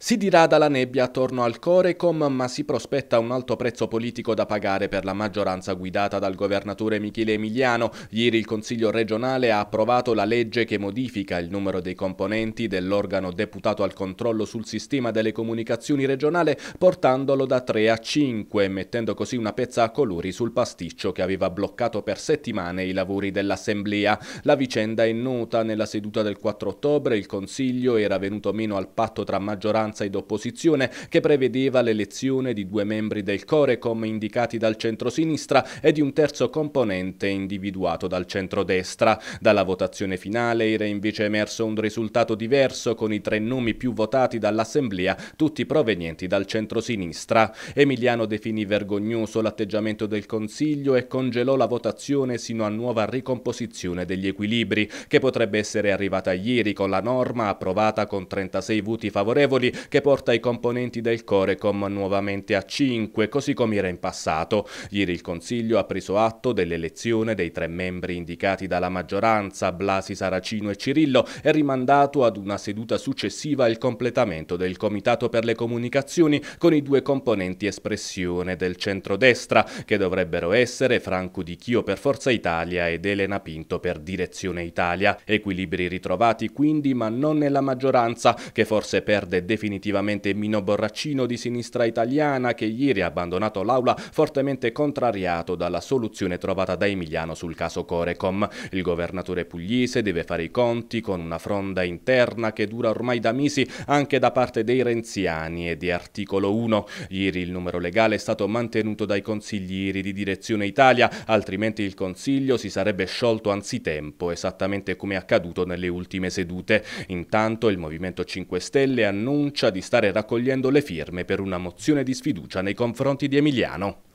Si dirada la nebbia attorno al Corecom, ma si prospetta un alto prezzo politico da pagare per la maggioranza guidata dal governatore Michele Emiliano. Ieri il Consiglio regionale ha approvato la legge che modifica il numero dei componenti dell'organo deputato al controllo sul sistema delle comunicazioni regionale, portandolo da 3 a 5, mettendo così una pezza a colori sul pasticcio che aveva bloccato per settimane i lavori dell'Assemblea. La vicenda è nota. Nella seduta del 4 ottobre il Consiglio era venuto meno al patto tra maggioranza maggioranza ed opposizione che prevedeva l'elezione di due membri del Corecom indicati dal centro-sinistra e di un terzo componente individuato dal centro-destra. Dalla votazione finale era invece emerso un risultato diverso con i tre nomi più votati dall'Assemblea, tutti provenienti dal centro-sinistra. Emiliano definì vergognoso l'atteggiamento del Consiglio e congelò la votazione sino a nuova ricomposizione degli equilibri, che potrebbe essere arrivata ieri con la norma approvata con 36 voti favorevoli che porta i componenti del Corecom nuovamente a 5, così come era in passato. Ieri il Consiglio ha preso atto dell'elezione dei tre membri indicati dalla maggioranza, Blasi, Saracino e Cirillo, e rimandato ad una seduta successiva il completamento del Comitato per le Comunicazioni con i due componenti espressione del centrodestra, che dovrebbero essere Franco Di Chio per Forza Italia ed Elena Pinto per Direzione Italia. Equilibri ritrovati quindi, ma non nella maggioranza, che forse perde definitivamente definitivamente Mino Borraccino di Sinistra Italiana che ieri ha abbandonato l'aula fortemente contrariato dalla soluzione trovata da Emiliano sul caso Corecom. Il governatore pugliese deve fare i conti con una fronda interna che dura ormai da mesi anche da parte dei renziani e di articolo 1. Ieri il numero legale è stato mantenuto dai consiglieri di direzione Italia, altrimenti il consiglio si sarebbe sciolto anzitempo, esattamente come accaduto nelle ultime sedute. Intanto il Movimento 5 Stelle annuncia annuncia di stare raccogliendo le firme per una mozione di sfiducia nei confronti di Emiliano.